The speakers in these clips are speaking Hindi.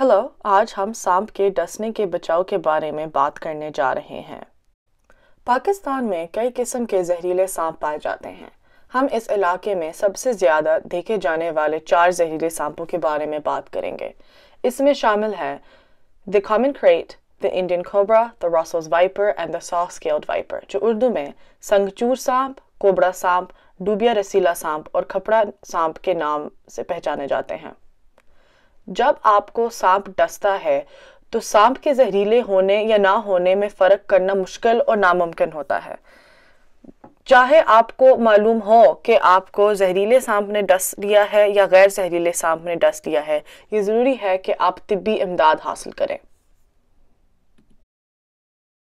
हेलो आज हम सांप के डसने के बचाव के बारे में बात करने जा रहे हैं पाकिस्तान में कई किस्म के जहरीले सांप पाए जाते हैं हम इस इलाके में सबसे ज़्यादा देखे जाने वाले चार जहरीले सांपों के बारे में बात करेंगे इसमें शामिल है the common krait the Indian cobra the Russell's viper and the saw scaled viper जो उर्दू में संगचूर सांप कोबरा सांप डूबिया रसीला सांप और खपड़ा सांप के नाम से पहचाने जाते हैं जब आपको सांप डसता है तो सांप के जहरीले होने या ना होने में फ़र्क करना मुश्किल और नामुमकिन होता है चाहे आपको मालूम हो कि आपको जहरीले सांप ने डस दिया है या गैर जहरीले सांप ने डस दिया है ये ज़रूरी है कि आप तिब्बी इमदाद हासिल करें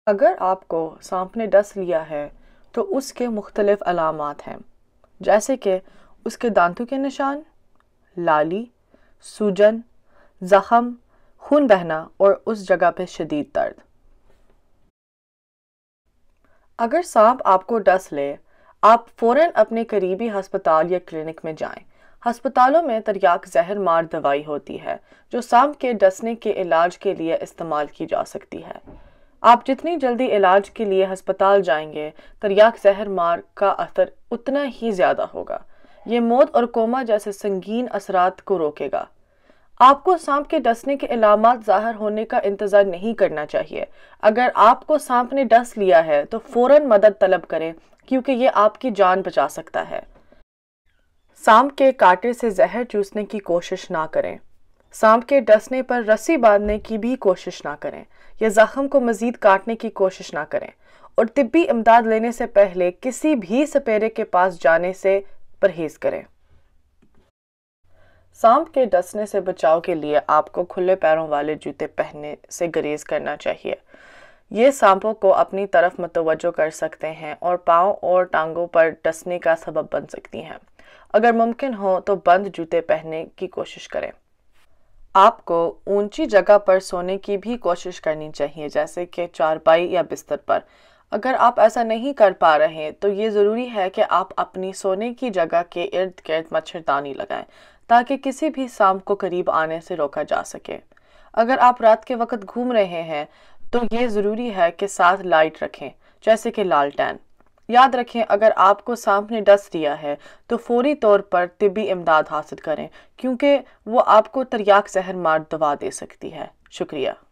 अगर आपको सांप ने डस लिया है तो उसके मुख्तलिफ अलामत हैं जैसे कि उसके दांतों के निशान लाली सूजन जख्म खून बहना और उस जगह पर शदीद दर्द अगर सांप आपको डस ले आप फौरन अपने करीबी हस्पताल या क्लिनिक में जाएं। हस्पतालों में तरियाक जहर मार दवाई होती है जो सांप के डसने के इलाज के लिए इस्तेमाल की जा सकती है आप जितनी जल्दी इलाज के लिए हस्पताल जाएंगे तरियाक जहर मार का असर उतना ही ज़्यादा होगा ये मौत और कोमा जैसे संगीन असरात को रोकेगा आपको सांप के डसने के इलामत ज़ाहिर होने का इंतज़ार नहीं करना चाहिए अगर आपको सांप ने डस लिया है तो फौरन मदद तलब करें क्योंकि ये आपकी जान बचा सकता है सांप के कांटे से जहर चूसने की कोशिश ना करें सांप के डसने पर रस्सी बांधने की भी कोशिश ना करें या जख्म को मज़ीद काटने की कोशिश ना करें और तिब्बी इमदाद लेने से पहले किसी भी सपेरे के पास जाने से परहेज करें सांप के डसने से बचाव के लिए आपको खुले पैरों वाले जूते पहनने से गरेज करना चाहिए ये सांपों को अपनी तरफ मतवजो कर सकते हैं और पाँव और टांगों पर डसने का सबब बन सकती हैं अगर मुमकिन हो तो बंद जूते पहनने की कोशिश करें आपको ऊंची जगह पर सोने की भी कोशिश करनी चाहिए जैसे कि चारपाई या बिस्तर पर अगर आप ऐसा नहीं कर पा रहे हैं तो ये ज़रूरी है कि आप अपनी सोने की जगह के इर्द गिर्द मच्छरदानी लगाएं ताकि किसी भी सांप को करीब आने से रोका जा सके अगर आप रात के वक्त घूम रहे हैं तो ये ज़रूरी है कि साथ लाइट रखें जैसे कि टैन याद रखें अगर आपको सांप ने डस दिया है तो फौरी तौर पर तिबी इमदाद हासिल करें क्योंकि वो आपको तरियाक जहर मार दवा दे सकती है शुक्रिया